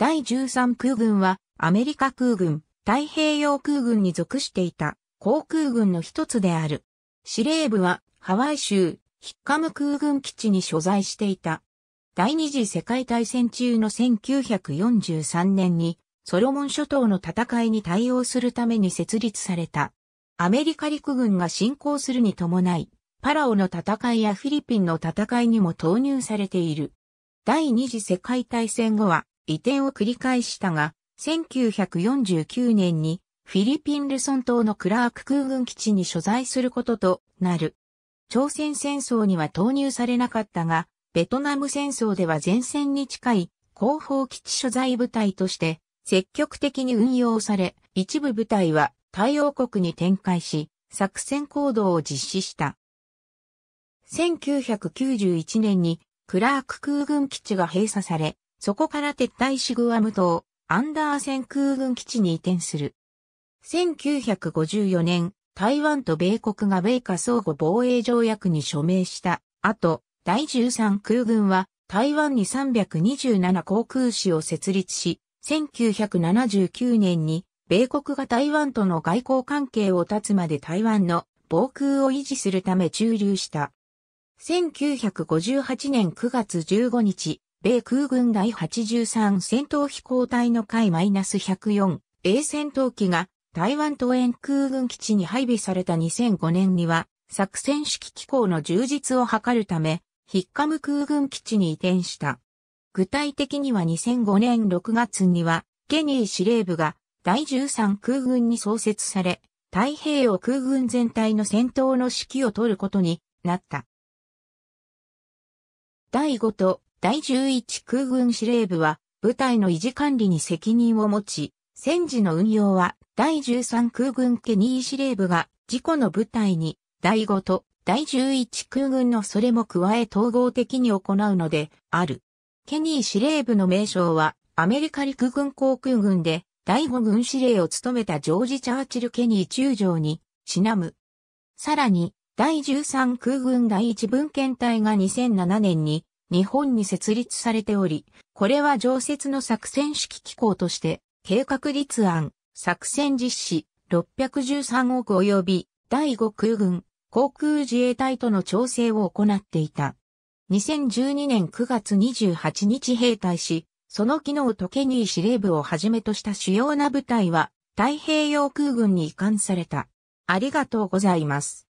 第13空軍はアメリカ空軍、太平洋空軍に属していた航空軍の一つである。司令部はハワイ州ヒッカム空軍基地に所在していた。第二次世界大戦中の1943年にソロモン諸島の戦いに対応するために設立された。アメリカ陸軍が侵攻するに伴い、パラオの戦いやフィリピンの戦いにも投入されている。第二次世界大戦後は移転を繰り返したが、1949年にフィリピンルソン島のクラーク空軍基地に所在することとなる。朝鮮戦争には投入されなかったが、ベトナム戦争では前線に近い後方基地所在部隊として積極的に運用され、一部部隊は太陽国に展開し、作戦行動を実施した。1991年にクラーク空軍基地が閉鎖され、そこから撤退しグアム島、アンダーセン空軍基地に移転する。1954年、台湾と米国が米下相互防衛条約に署名した後、第13空軍は台湾に327航空士を設立し、1979年に米国が台湾との外交関係を断つまで台湾の防空を維持するため駐留した。1958年9月15日、米空軍第83戦闘飛行隊の海 -104 A 戦闘機が台湾東園空軍基地に配備された2005年には作戦指揮機構の充実を図るため、ヒッカム空軍基地に移転した。具体的には2005年6月には、ケニー司令部が第13空軍に創設され、太平洋空軍全体の戦闘の指揮を取ることになった。第5と第11空軍司令部は、部隊の維持管理に責任を持ち、戦時の運用は、第13空軍ケニー司令部が、事故の部隊に、第5と第11空軍のそれも加え統合的に行うので、ある。ケニー司令部の名称は、アメリカ陸軍航空軍で、第5軍司令を務めたジョージ・チャーチル・ケニー中将に、ちなむ。さらに、第13空軍第1分献隊が2007年に、日本に設立されており、これは常設の作戦指揮機構として、計画立案、作戦実施、613億及び、第5空軍、航空自衛隊との調整を行っていた。2012年9月28日兵隊し、その機能とケニー司令部をはじめとした主要な部隊は、太平洋空軍に移管された。ありがとうございます。